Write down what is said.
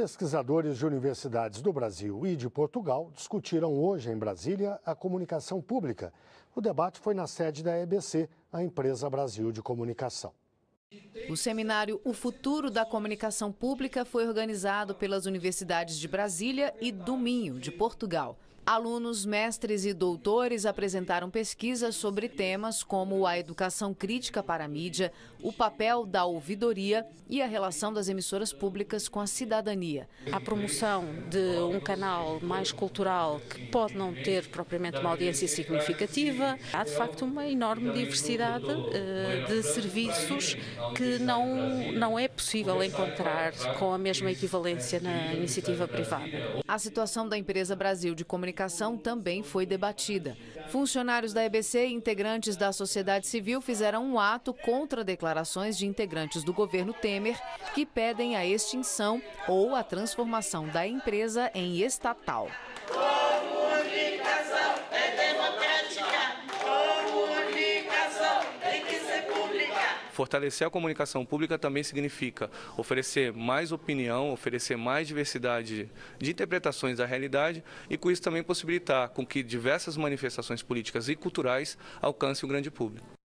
Pesquisadores de universidades do Brasil e de Portugal discutiram hoje em Brasília a comunicação pública. O debate foi na sede da EBC, a Empresa Brasil de Comunicação. O seminário O Futuro da Comunicação Pública foi organizado pelas universidades de Brasília e do Minho, de Portugal alunos, mestres e doutores apresentaram pesquisas sobre temas como a educação crítica para a mídia, o papel da ouvidoria e a relação das emissoras públicas com a cidadania. A promoção de um canal mais cultural que pode não ter propriamente uma audiência significativa, há de facto uma enorme diversidade eh, de serviços que não, não é possível encontrar com a mesma equivalência na iniciativa privada. A situação da empresa Brasil de Comunicação comunicação também foi debatida. Funcionários da EBC e integrantes da sociedade civil fizeram um ato contra declarações de integrantes do governo Temer que pedem a extinção ou a transformação da empresa em estatal. Fortalecer a comunicação pública também significa oferecer mais opinião, oferecer mais diversidade de interpretações da realidade e com isso também possibilitar com que diversas manifestações políticas e culturais alcancem o grande público.